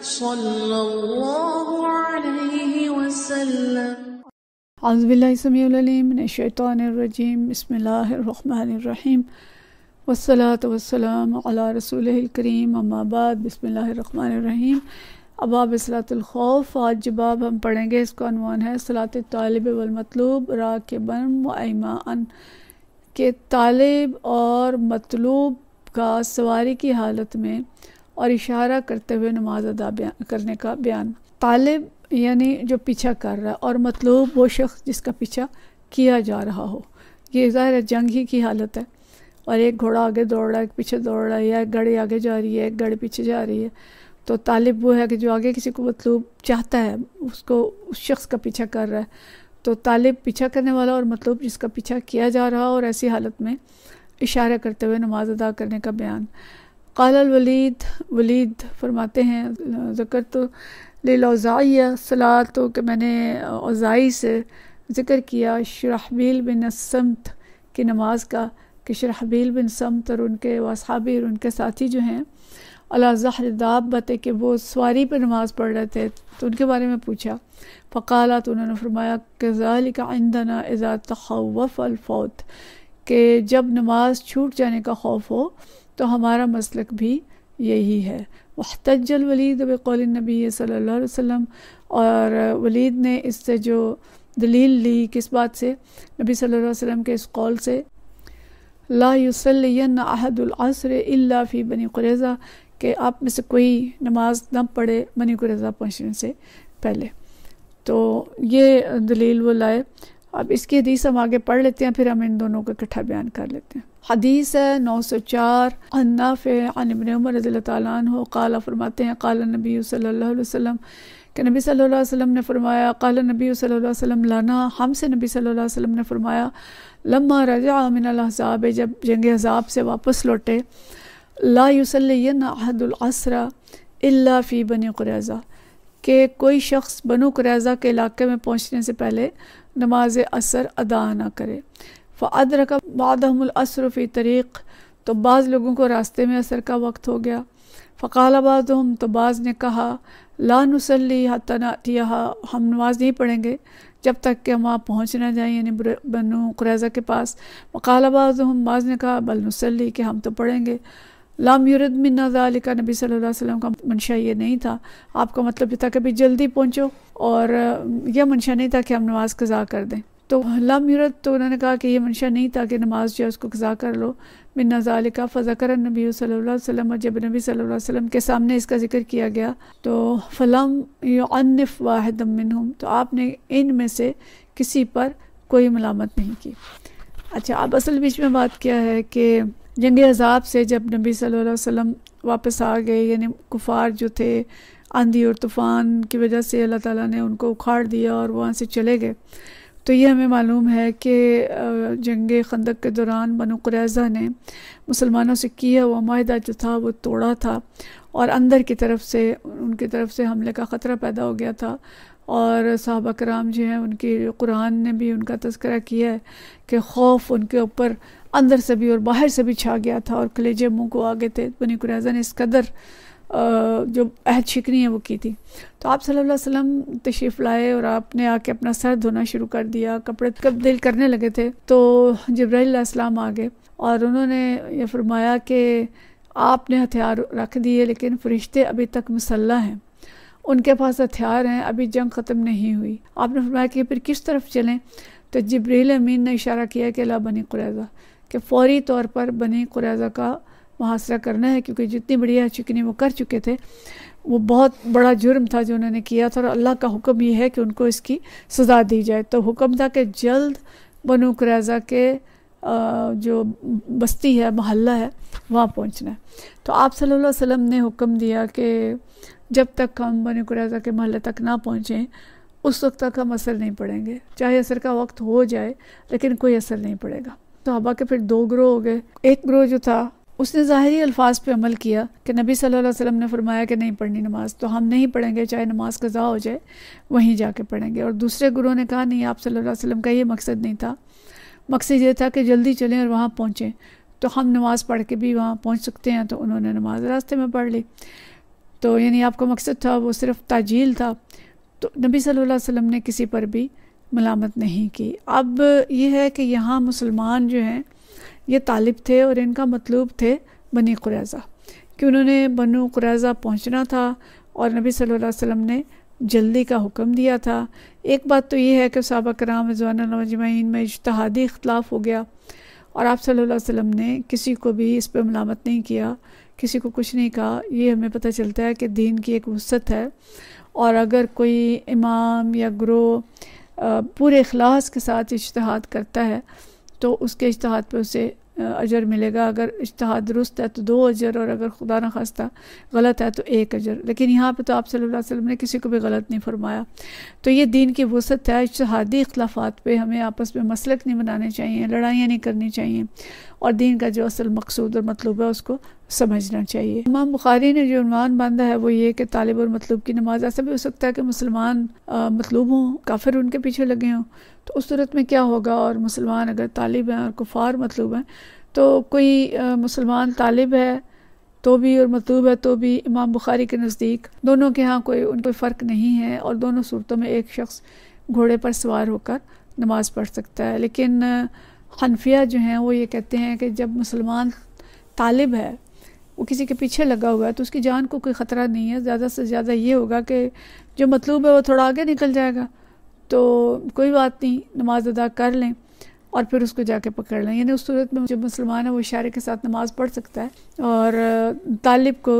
बसमीम वसलात वसलाम अला रसूल करीम अम्माबाद बसमीम अबाब सलातलखौफ आज जब आप हम पढ़ेंगे इसका अनवान है सलात तालब वमतलूब राकबन वईमान के तालब और मतलूब का सवारी की हालत में और इशारा करते हुए नमाज अदा करने का बयान तालिब यानी जो पीछा कर रहा है और मतलूब वो शख्स जिसका पीछा किया जा रहा हो ये ज़ाहिर है जंग ही की हालत है और एक घोड़ा आगे दौड़ रहा है एक पीछे दौड़ रहा है या एक गड़ी आगे जा रही है एक गड़ी पीछे जा रही है तो तालिब वो है कि जो आगे किसी को मतलूब चाहता है उसको उस शख्स का पीछा कर रहा है तो तालिब पीछा करने वाला और मतलब जिसका पीछा किया जा रहा और ऐसी हालत में इशारा करते हुए नमाज अदा करने का बयान कल वलीद वलीद फरमाते हैं ज़िक्र तो लाजाइया सलाह तो कि मैंने ओज़ाई से ज़िक्र किया शराहबील बिन समत की नमाज का कि शराहबील बिन समत और उनके वसाबी और उनके साथी जो हैं अलाजहरदाब बते कि वो सवारी पर नमाज़ पढ़ रहे थे तो उनके बारे में पूछा फ़काला तो उन्होंने फरमाया कज़ाल का आइंदना एज़ा तखवफ़ अलफौत कि जब नमाज छूट जाने का खौफ हो तो हमारा मसलक भी यही है वहतजल वलीद बकौल नबी सल्लल्लाहु अलैहि वसल्लम और वलीद ने इससे जो दलील ली किस बात से नबी सल्लल्लाहु अलैहि वसल्लम के इस कौल से ला युसलियन अहदुलसर इल्ला फ़ी बनी कुरेज़ा के आप में से कोई नमाज न पढ़े बनी कुरेज़ा पहुँचने से पहले तो ये दलील वो लाए अब इसकी हदीस हम आगे पढ़ लेते हैं फिर हम इन दोनों को इकट्ठा बयान कर लेते हैं हदीस है नौ सौ चार अन्नाफ़िन उमर रज़ी तु काला फरमाते हैं काला नबी सल्लल्लाहु के नबी सल्ला वसम ने फरमाया काला नबी सल्लल्लाहु अलैहि वसल्लम लाना हमसे नबी सल्ला वसम ने फरमाया लम्मा रजा अमिन हज़ाब जब जंग हज़ाब से वापस लौटे ला यूसलिन अहदुल असरा इल्ला फ़ी बन कुरैज़ा कि कोई शख्स बनु करैज़ा के इलाके में पहुँचने से पहले नमाज असर अदा ना करे फ़ाद रखा बादमलसरफ़ी तरीक़ तो बाज़ लोगों को रास्ते में असर का वक्त हो गया फ़कालाबाद हम तो बाज़ ने कहा ला नसली हतनातिया हम नमाज नहीं पढ़ेंगे जब तक कि हम वहाँ पहुँच ना जाएँ यानी बनु कुरैज़ा के पास फ़कालबाद हम बाज ने कहा बल नसली कि हम तो पढ़ेंगे लाम यूरद मिनाजालिका नबी सल्लल्लाहु अलैहि वसल्लम का मंशा ये नहीं था आपका मतलब ये था कि भाई जल्दी पहुँचो और यह मंशा नहीं था कि हम नमाज कज़ा कर दें तो लाम यूरत तो उन्होंने कहा कि यह मंशा नहीं था कि नमाज जो है उसको कज़ा कर लो मिनाजालिका फ़ज़ाकर नबी सल्ला अलैहि वसल्लम और जब नबी सल्लल्लाहु अलैहि वसल्लम के सामने इसका जिक्र किया गया तो फ़लम युनफ़ वाहिदम हम तो आपने इन में से किसी पर कोई मलामत नहीं की अच्छा आप असल बीच में बात किया है कि जंग अजाब से जब नबी सल्लल्लाहु अलैहि वसल्लम वापस आ गए यानी कुफार जो थे आंधी और तूफ़ान की वजह से अल्लाह ताला ने उनको उखाड़ दिया और वहाँ से चले गए तो ये हमें मालूम है कि जंग खंदक के दौरान बनु कुरैज़ा ने मुसलमानों से किया हुआ माहदा जो था वो तोड़ा था और अंदर की तरफ से उनकी तरफ से हमले का ख़तरा पैदा हो गया था और सहाबा कराम जो हैं उनकी कुरान ने भी उनका तस्करा किया है कि खौफ उनके ऊपर अंदर से भी और बाहर से भी छा गया था और कलेजे मुंह को आ गए थे बनी कुरैजा ने इस कदर जो अहद शिकनी है वो की थी तो आप सल्लल्लाहु अलैहि वसल्लम तशरीफ़ लाए और आपने आके अपना सर धोना शुरू कर दिया कपड़े कब दिल करने लगे थे तो जब्राईसम आ गए और उन्होंने ये फरमाया कि आपने हथियार रख दिए लेकिन फरिश्ते अभी तक मसल्ला हैं उनके पास हथियार हैं अभी जंग ख़त्म नहीं हुई आपने फरमाया कि फिर किस तरफ चलें तो जब्रील अमीन ने इशारा किया कि ला बनी कुरैजा कि फौरी तौर पर बने कुरैजा का मुहासरा करना है क्योंकि जितनी बड़ी चिकनी वो कर चुके थे वो बहुत बड़ा जुर्म था जो उन्होंने किया था और अल्लाह का हुक्म ये है कि उनको इसकी सज़ा दी जाए तो हुक्म था कि जल्द बनो कुरैजा के जो बस्ती है महल्ला है वहाँ पहुँचना है तो आप सल्लल्लाहु अलैहि वसल्लम ने हुक्म दिया कि जब तक हम बनो कुरैजा के मोहल्ले तक ना पहुँचें उस वक्त तक हम असर नहीं पड़ेंगे चाहे असर का वक्त हो जाए लेकिन कोई असर नहीं पड़ेगा सहाबा के फिर दो ग्रोह हो गए एक ग्रोह जो था उसने ज़ाहरी अल्फाज पे अमल किया कि नबी सल्लल्लाहु अलैहि वसल्लम ने फरमाया कि नहीं पढ़नी नमाज तो हम नहीं पढ़ेंगे चाहे नमाज कज़ा हो जाए वहीं जाके पढ़ेंगे और दूसरे गुरु ने कहा नहीं आप सल्लल्लाहु अलैहि वसल्लम का ये मकसद नहीं था मकसद ये था कि जल्दी चलें और वहाँ पहुँचें तो हम नमाज़ पढ़ के भी वहाँ पहुँच सकते हैं तो उन्होंने नमाज रास्ते में पढ़ ली तो यानी आपका मकसद था वो सिर्फ ताजील था तो नबी सल्लल्लाहु अलैहि वसल्लम ने किसी पर भी मलामत नहीं की अब यह है कि यहाँ मुसलमान जो हैं ये तालिब थे और इनका मतलूब थे बनी कुरैज़ा कि उन्होंने बनु कुरैज़ा पहुँचना था और नबी सल्लल्लाहु अलैहि वसल्लम ने जल्दी का हुक्म दिया था एक बात तो ये है कि सबा कराम रजवानजमैन में इश्तहादी इख्तलाफ हो गया और आप सल्लल्लाहु अलैहि वसल्लम ने किसी को भी इस पर मलामत नहीं किया किसी को कुछ नहीं कहा ये हमें पता चलता है कि दीन की एक वसत है और अगर कोई इमाम या ग्रोह पूरे अखलास के साथ इश्तहाद करता है तो उसके इश्तहाद पर उसे अजर मिलेगा अगर इश्तहाद दुरुस्त है तो दो अजर और अगर खुदा न खास्ता गलत है तो एक अजर लेकिन यहाँ पर तो आप सल्लल्लाहु अलैहि वसल्लम ने किसी को भी गलत नहीं फरमाया तो ये दीन की वसत है इश्तहादी इख्लाफात पे हमें आपस में मसलक नहीं बनाने चाहिए लड़ाइयाँ नहीं करनी चाहिए और दीन का जो असल मकसूद और मतलूब है उसको समझना चाहिए इमाम बुखारी ने जो अनवान बांधा है वो ये कि तालिब और मतलूब की नमाज ऐसा भी हो सकता है कि मुसलमान मतलूब हों काफिर उनके पीछे लगे हों तो उस सूरत में क्या होगा और मुसलमान अगर तालिब हैं और कुफार मतलूब हैं तो कोई मुसलमान तालिब है तो भी और मतलूब है तो भी इमाम बुखारी के नज़दीक दोनों के यहाँ कोई उन कोई फ़र्क नहीं है और दोनों सूरतों में एक शख्स घोड़े पर सवार होकर नमाज़ पढ़ सकता है लेकिन हनफिया जो हैं वो ये कहते हैं कि जब मुसलमान तालिब है वो किसी के पीछे लगा हुआ है तो उसकी जान को कोई ख़तरा नहीं है ज़्यादा से ज़्यादा ये होगा कि जो मतलूब है वो थोड़ा आगे निकल जाएगा तो कोई बात नहीं नमाज अदा कर लें और फिर उसको जाके पकड़ लें यानी उस सूरत में जो मुसलमान है वो इशारे के साथ नमाज पढ़ सकता है और तालिब को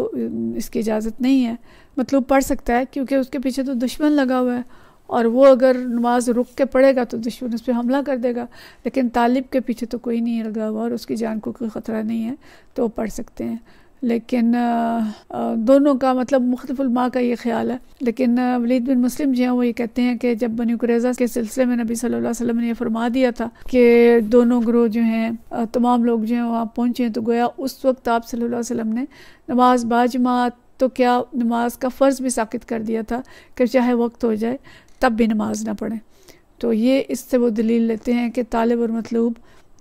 इसकी इजाज़त नहीं है मतलब पढ़ सकता है क्योंकि उसके पीछे तो दुश्मन लगा हुआ है और वो अगर नमाज रुक के पढ़ेगा तो दुश्मन उस पर हमला कर देगा लेकिन तालिब के पीछे तो कोई नहीं लगा हुआ और उसकी जान को कोई ख़तरा नहीं है तो वो पढ़ सकते हैं लेकिन दोनों का मतलब मुख्तफुलमा का ये ख्याल है लेकिन वलीद बिन मुस्लिम जो हैं वो ये कहते हैं कि जब बनी कुरेजा के सिलसिले में नबी सल्लल्लाहु अलैहि वसल्लम ने यह फरमा दिया था कि दोनों ग्रोह जो हैं तमाम लोग जो हैं वहाँ पहुँचे हैं तो गोया उस वक्त आप सल्लल्लाहु अलैहि वसल्लम ने नमाज बाजमात तो क्या नमाज का फ़र्ज़ भी साकित कर दिया था कि चाहे वक्त हो जाए तब भी नमाज ना पढ़ें तो ये इससे वो दलील लेते हैं कि तालब और मतलूब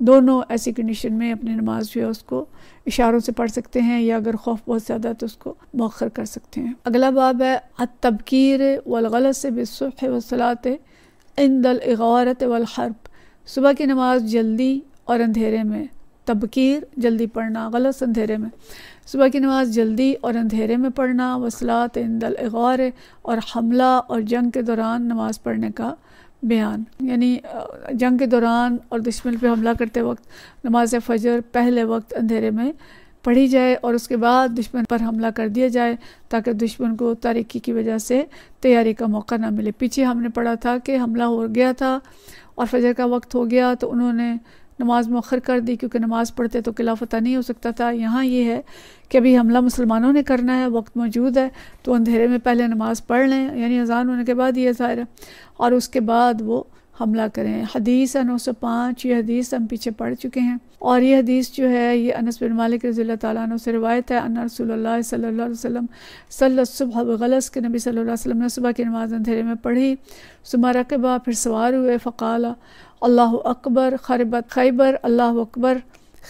दोनों ऐसी कंडीशन में अपनी नमाज जो है उसको इशारों से पढ़ सकते हैं या अगर खौफ बहुत ज़्यादा तो उसको मौखर कर सकते हैं अगला बाब है तबकीर वलगल से बसफ़ वसलात दल गौरत वलहरब सुबह की नमाज जल्दी और अंधेरे में तबकीर जल्दी पढ़ना गलत अंधेरे में सुबह की नमाज जल्दी और अंधेरे में पढ़ना वसलात इंदल गौर और हमला और जंग के दौरान नमाज पढ़ने का बयान यानी जंग के दौरान और दुश्मन पर हमला करते वक्त नमाज फजर पहले वक्त अंधेरे में पढ़ी जाए और उसके बाद दुश्मन पर हमला कर दिया जाए ताकि दुश्मन को तारीकी की वजह से तैयारी का मौका ना मिले पीछे हमने पढ़ा था कि हमला हो गया था और फजर का वक्त हो गया तो उन्होंने नमाज मौखर कर दी क्योंकि नमाज़ पढ़ते तो किला फतह नहीं हो सकता था यहाँ ये है कि अभी हमला मुसलमानों ने करना है वक्त मौजूद है तो अंधेरे में पहले नमाज़ पढ़ लें यानी अजान होने के बाद ये ज़ाहिर है और उसके बाद वो हमला करें हदीस है नौ सौ पाँच ये हदीस हम पीछे पढ़ चुके हैं और ये हदीस जो है ये अनस बिन मालिक रज़ी तु से रवायत है अन रसोल्ला सल्ला वसलम सल सुबह गलस के नबी सल्लल्लाहु अलैहि ने सुबह की नमाज अंधेरे में पढ़ी सुबह रकबा फिर सवार हुए फ़काल अल्लाह अकबर खरबत खैबर अल्लाह अकबर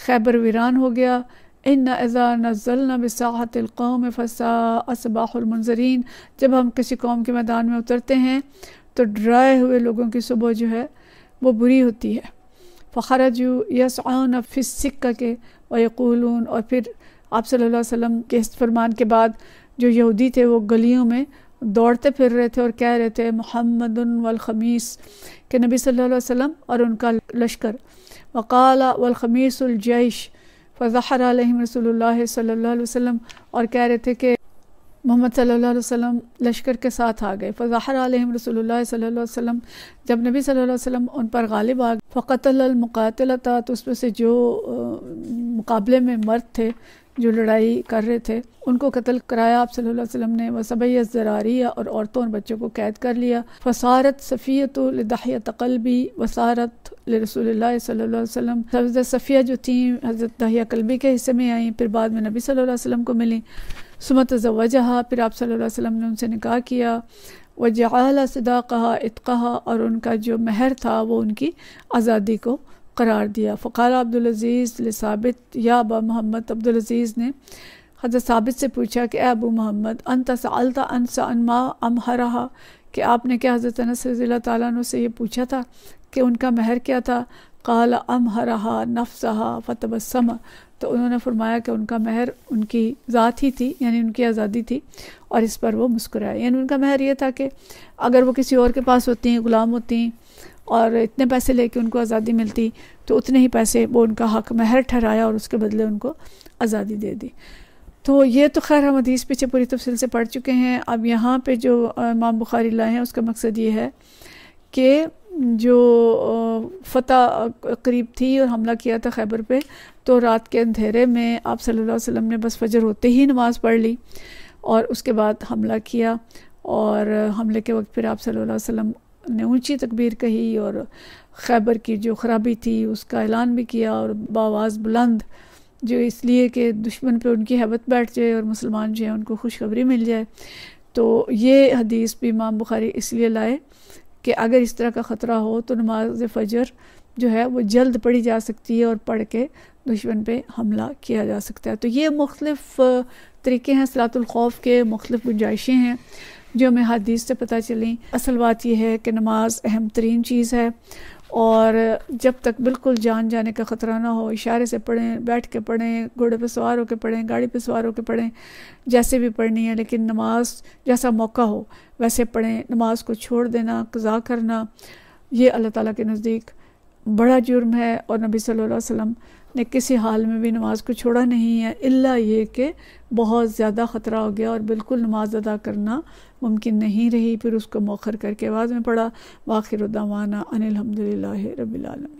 खैबर वीरान हो गया इन एज़ा नज़लना कौम फ़सा असबाहमनजरीन जब हम किसी कौम के मैदान में उतरते हैं तो डराए हुए लोगों की सुबह जो है वो बुरी होती है यस आन फिस सिक्का के वकूलून और फिर आप सल्लल्लाहु अलैहि वसल्लम के फरमान के बाद जो यहूदी थे वो गलियों में दौड़ते फिर रहे थे और कह रहे थे मोहम्मद वलखमीस के नबी सल्लल्लाहु अलैहि वसल्लम और उनका लश्कर वकाला वलखमीसुलजैश फ़ज़हर रसोल्ला सल्ला वसम और कह रहे थे कि मोहम्मद सल्लल्लाहु अलैहि वसल्लम लश्कर के साथ आ गए फ़ाहर आलम रसोल्ला सल्लल्लाहु वसल्लम जब नबी सल्लल्लाहु अलैहि वसल्लम उन पर गालिब आ गए फ़कतल मुकातल था तो उसमें से जो मुकाबले में मर्द थे जो लड़ाई कर रहे थे उनको कत्ल कराया आप सल्लल्लाहु अलैहि वसल्लम ने वसबैत जरारी और औरतों और बच्चों को कैद कर लिया फसारत सफ़ीत लदाहिया तकलबी वसारत रसोल्ला वसम हजरत सफ़िया जो थी हज़रत दाहिया कलबी के हिस्से में आईं फिर बाद में नबी सल्ला अलैहि को मिली सुमत जवाजहा फिर आप सल्ला अलैहि ने उनसे निकाह किया वजाला सदा कहा इतका और उनका जो महर था वो उनकी आज़ादी को करार दिया फ़कार अब्दुलज़ीज़ लसाबित या अबा मोहम्मद अब्दुलज़ीज़ ने हजरत साबित से पूछा कि अबू मोहम्मद अनता सलता अनसा अनमा अम हरा कि आपने क्या हज़रत अनस रज़ी तु से ये पूछा था कि उनका महर क्या था कल अम हरा नफ्सहा फ़तबसम तो उन्होंने फरमाया कि उनका महर उनकी ज़ात ही थी यानी उनकी आज़ादी थी और इस पर वो मुस्कुराए यानी उनका महर ये था कि अगर वो किसी और के पास होती हैं ग़ुलाम होती हैं और इतने पैसे लेके उनको आज़ादी मिलती तो उतने ही पैसे वो उनका हक महर ठहराया और उसके बदले उनको आज़ादी दे दी तो ये तो खैर हम हदीस पीछे पूरी तफसील से पढ़ चुके हैं अब यहाँ पे जो इमाम बुखारी लाए हैं उसका मकसद ये है कि जो फतह करीब थी और हमला किया था खैबर पे तो रात के अंधेरे में आप सल्लल्लाहु अलैहि वसल्लम ने बस फजर होते ही नमाज़ पढ़ ली और उसके बाद हमला किया और हमले के वक्त फिर आप सल्लल्लाहु अलैहि वसल्लम ने ऊंची तकबीर कही और खैबर की जो ख़राबी थी उसका ऐलान भी किया और बावाज़ बुलंद जो इसलिए कि दुश्मन पर उनकी हैबत बैठ जाए और मुसलमान जो है उनको खुशखबरी मिल जाए तो ये हदीस भी इमाम बुखारी इसलिए लाए कि अगर इस तरह का ख़तरा हो तो नमाज फजर जो है वो जल्द पढ़ी जा सकती है और पढ़ के दुश्मन पे हमला किया जा सकता है तो ये मुख्तलिफ़ तरीके हैं सलातुल खौफ के मुख्तलिफ़ गुंजाइशें हैं जो हमें हदीस से पता चली असल बात यह है कि नमाज अहम तरीन चीज़ है और जब तक बिल्कुल जान जाने का ख़तरा ना हो इशारे से पढ़ें बैठ के पढ़ें घोड़े पर सवार होकर पढ़ें गाड़ी पर सवार होकर पढ़ें जैसे भी पढ़नी है लेकिन नमाज जैसा मौका हो वैसे पढ़ें नमाज को छोड़ देना कज़ा करना ये अल्लाह ताला के नज़दीक बड़ा जुर्म है और नबी सल्लल्लाहु अलैहि वसल्लम ने किसी हाल में भी नमाज को छोड़ा नहीं है इल्ला ये कि बहुत ज़्यादा ख़तरा हो गया और बिल्कुल नमाज अदा करना मुमकिन नहीं रही फिर उसको मौखर करके बाद में पढ़ा वाखिर उदावाना रबी आलम